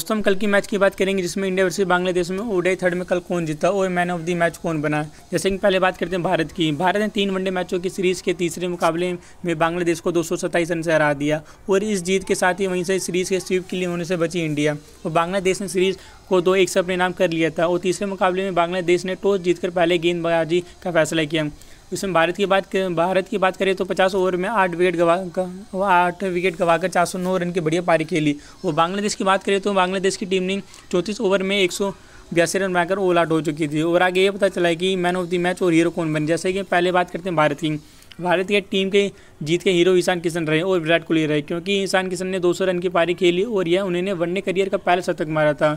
दोस्तों हम कल की मैच की बात करेंगे जिसमें इंडिया वर्सेस बांग्लादेश में ओडे थर्ड में कल कौन जीता और मैन ऑफ द मैच कौन बना जैसे कि पहले बात करते हैं भारत की भारत ने तीन वनडे मैचों की सीरीज के तीसरे मुकाबले में बांग्लादेश को दो रन से हरा दिया और इस जीत के साथ ही वहीं से सीरीज के स्वीप के लिए होने से बची इंडिया और बांग्लादेश ने सीरीज को दो एक से अपने नाम कर लिया था और तीसरे मुकाबले में बांग्लादेश ने टॉस जीतकर पहले गेंदबाजी का फैसला किया उसमें भारत की बात भारत की बात करें तो पचास ओवर में आठ विकेट गवा आठ विकेट गवाकर चार सौ नौ रन की बढ़िया पारी खेली और बांग्लादेश की बात करें तो बांग्लादेश की टीम ने चौंतीस ओवर में एक सौ बयासी रन बनाकर ऑल आउट हो चुकी थी और आगे ये पता चला कि मैन ऑफ द मैच और हीरो कौन बने जैसे कि पहले बात करते हैं भारत की भारत की टीम के जीत के हीरो ईशान किशन रहे और विराट कोहली रहे क्योंकि ईशान किशन ने 200 रन की पारी खेली और यह उन्होंने वनडे करियर का पहला शतक मारा था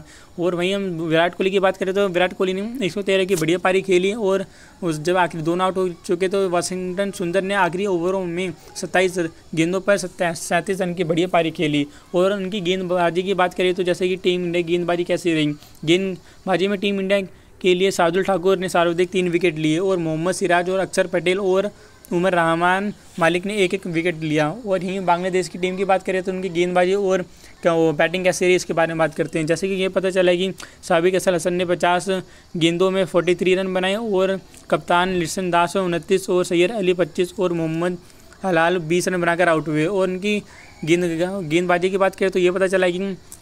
और वहीं हम विराट कोहली की बात करें तो विराट कोहली ने एक सौ की बढ़िया पारी खेली और उस जब आखिरी दोनों आउट हो चुके तो वाशिंगटन सुंदर ने आखिरी ओवरों में सत्ताईस गेंदों पर सैंतीस रन की बढ़िया पारी खेली और उनकी गेंदबाजी की बात करें तो जैसे कि टीम इंडिया गेंदबाजी कैसी रही गेंदबाजी में टीम इंडिया के लिए शार्दुल ठाकुर ने सर्वाधिक तीन विकेट लिए और मोहम्मद सिराज और अक्षर पटेल और उमर रहमान मालिक ने एक एक विकेट लिया और यहीं बांग्लादेश की टीम की बात करें तो उनकी गेंदबाजी और क्या वो बैटिंग कैसे रही इसके बारे में बात करते हैं जैसे कि ये पता चला कि साबिक असल हसन ने 50 गेंदों में 43 रन बनाए और कप्तान लिशन दास उनतीस और सैयद अली 25 और मोहम्मद हलाल 20 रन बनाकर आउट हुए और उनकी गेंद गेंदबाजी की बात करें तो ये पता चला कि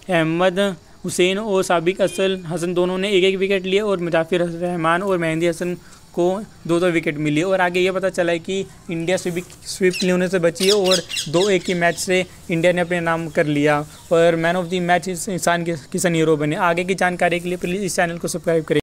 अहमद हुसैन और सबक असल हसन दोनों ने एक एक विकेट लिए और मुजाफिर रहमान और मेहंदी हसन को दो दो विकेट मिली और आगे ये पता चला है कि इंडिया स्वीप स्वीप लेने से बची है और दो एक ही मैच से इंडिया ने अपने नाम कर लिया और मैन ऑफ द मैच इस इंसान किसान हीरो बने आगे की जानकारी के लिए प्लीज़ इस चैनल को सब्सक्राइब करें